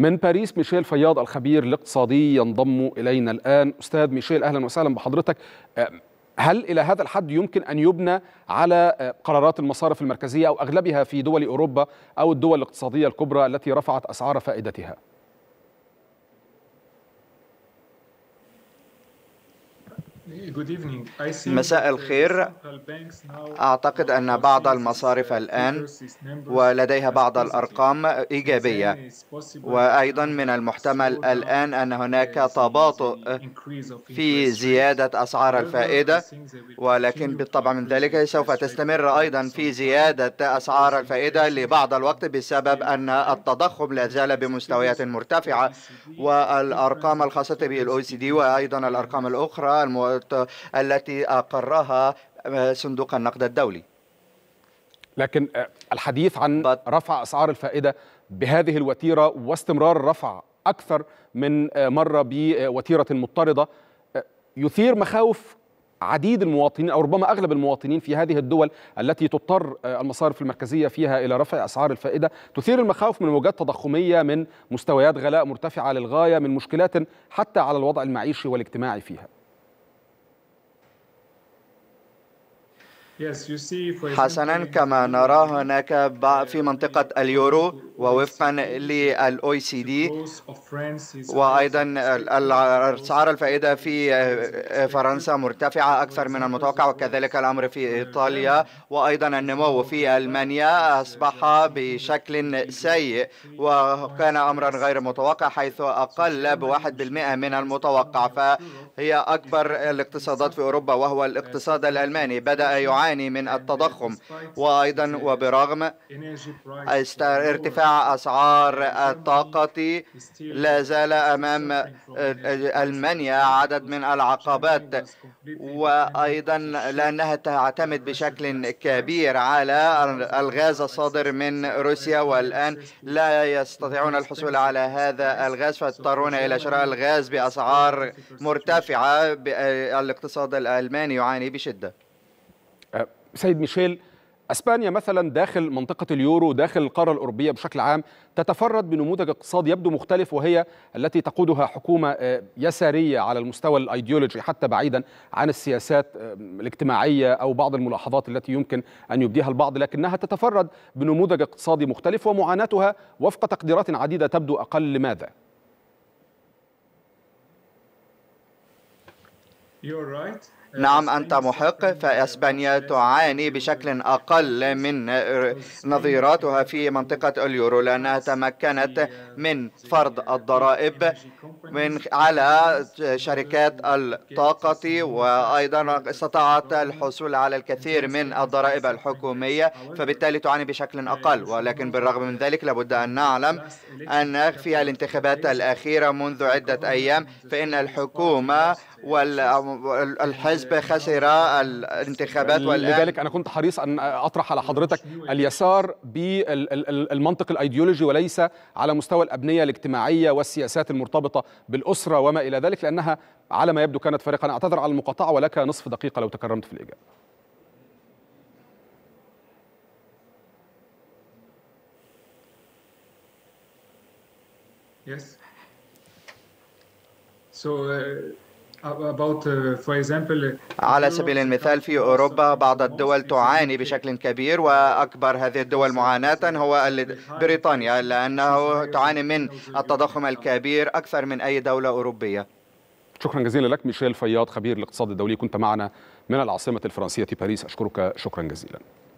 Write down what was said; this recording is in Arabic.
من باريس ميشيل فياض الخبير الاقتصادي ينضم الينا الان استاذ ميشيل اهلا وسهلا بحضرتك هل الى هذا الحد يمكن ان يبنى على أه، قرارات المصارف المركزيه او اغلبها في دول اوروبا او الدول الاقتصاديه الكبرى التي رفعت اسعار فائدتها مساء الخير أعتقد أن بعض المصارف الآن ولديها بعض الأرقام إيجابية وأيضا من المحتمل الآن أن هناك تباطؤ في زيادة أسعار الفائدة ولكن بالطبع من ذلك سوف تستمر أيضا في زيادة أسعار الفائدة لبعض الوقت بسبب أن التضخم لا زال بمستويات مرتفعة والأرقام الخاصة بالأو سي دي وأيضا الأرقام الأخرى التي أقرها آه، صندوق النقد الدولي لكن آه، الحديث عن رفع أسعار الفائدة بهذه الوتيرة واستمرار رفع أكثر من آه، مرة بوتيرة مضطردة يثير مخاوف عديد المواطنين او ربما اغلب المواطنين في هذه الدول التي تضطر المصارف المركزيه فيها الى رفع اسعار الفائده تثير المخاوف من موجات تضخميه من مستويات غلاء مرتفعه للغايه من مشكلات حتى على الوضع المعيشي والاجتماعي فيها حسنا كما نرى هناك في منطقة اليورو ووفقا للاو سي دي وايضا اسعار الفائده في فرنسا مرتفعه اكثر من المتوقع وكذلك الامر في ايطاليا وايضا النمو في المانيا اصبح بشكل سيء وكان امرا غير متوقع حيث اقل بواحد بالمئه من المتوقع فهي اكبر الاقتصادات في اوروبا وهو الاقتصاد الالماني بدا يعاني من التضخم وايضا وبرغم ارتفاع أسعار الطاقة لا زال أمام ألمانيا عدد من العقبات وأيضا لأنها تعتمد بشكل كبير على الغاز الصادر من روسيا والآن لا يستطيعون الحصول على هذا الغاز فاضطرون إلى شراء الغاز بأسعار مرتفعة الاقتصاد الألماني يعاني بشدة أه، سيد ميشيل اسبانيا مثلا داخل منطقه اليورو داخل القاره الاوروبيه بشكل عام تتفرد بنموذج اقتصادي يبدو مختلف وهي التي تقودها حكومه آه، يساريه على المستوى الايديولوجي حتى بعيدا عن السياسات آه، الاجتماعيه او بعض الملاحظات التي يمكن ان يبديها البعض لكنها تتفرد بنموذج اقتصادي مختلف ومعاناتها وفق تقديرات عديده تبدو اقل لماذا؟ You're right. نعم أنت محق فإسبانيا تعاني بشكل أقل من نظيراتها في منطقة اليورو لأنها تمكنت من فرض الضرائب من على شركات الطاقة وأيضا استطاعت الحصول على الكثير من الضرائب الحكومية فبالتالي تعاني بشكل أقل ولكن بالرغم من ذلك لابد أن نعلم أن في الانتخابات الأخيرة منذ عدة أيام فإن الحكومة والحزب خسر الانتخابات والآن لذلك أنا كنت حريص أن أطرح على حضرتك اليسار بالمنطق الأيديولوجي وليس على مستوى الأبنية الاجتماعية والسياسات المرتبطة بالأسرة وما إلى ذلك لأنها على ما يبدو كانت فارقه أنا أعتذر على المقاطعة ولك نصف دقيقة لو تكرمت في الإجابة Yes. So uh, Uh, uh, على سبيل المثال في أوروبا بعض الدول تعاني بشكل كبير وأكبر هذه الدول معاناة هو بريطانيا لأنه تعاني من التضخم الكبير أكثر من أي دولة أوروبية شكرا جزيلا لك ميشيل فياض خبير الاقتصاد الدولي كنت معنا من العاصمة الفرنسية باريس أشكرك شكرا جزيلا